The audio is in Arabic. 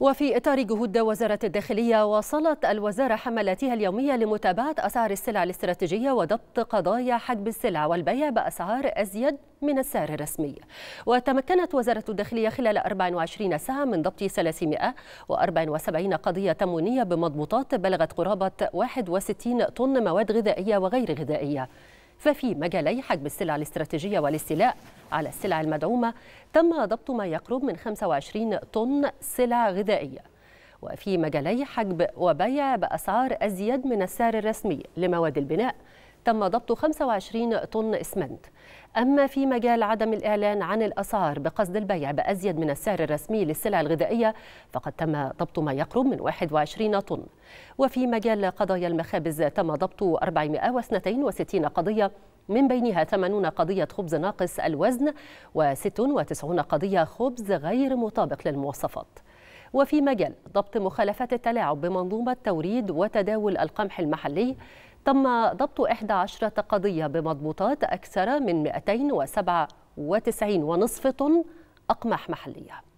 وفي إطار جهود وزارة الداخلية واصلت الوزارة حملاتها اليومية لمتابعة أسعار السلع الاستراتيجية وضبط قضايا حجب السلع والبيع بأسعار أزيد من السعر الرسمي وتمكنت وزارة الداخلية خلال 24 ساعة من ضبط 374 قضية تموينية بمضبوطات بلغت قرابة 61 طن مواد غذائية وغير غذائية ففي مجالي حجب السلع الاستراتيجية والاستيلاء على السلع المدعومة تم ضبط ما يقرب من 25 طن سلع غذائية وفي مجالي حجب وبيع بأسعار أزيد من السعر الرسمي لمواد البناء تم ضبط 25 طن اسمنت أما في مجال عدم الإعلان عن الأسعار بقصد البيع بأزيد من السعر الرسمي للسلع الغذائية فقد تم ضبط ما يقرب من 21 طن وفي مجال قضايا المخابز تم ضبط 462 قضية من بينها 80 قضية خبز ناقص الوزن و96 قضية خبز غير مطابق للمواصفات وفي مجال ضبط مخالفات التلاعب بمنظومة توريد وتداول القمح المحلي تم ضبط 11 قضية بمضبوطات أكثر من 297 ونصف طن أقمح محلية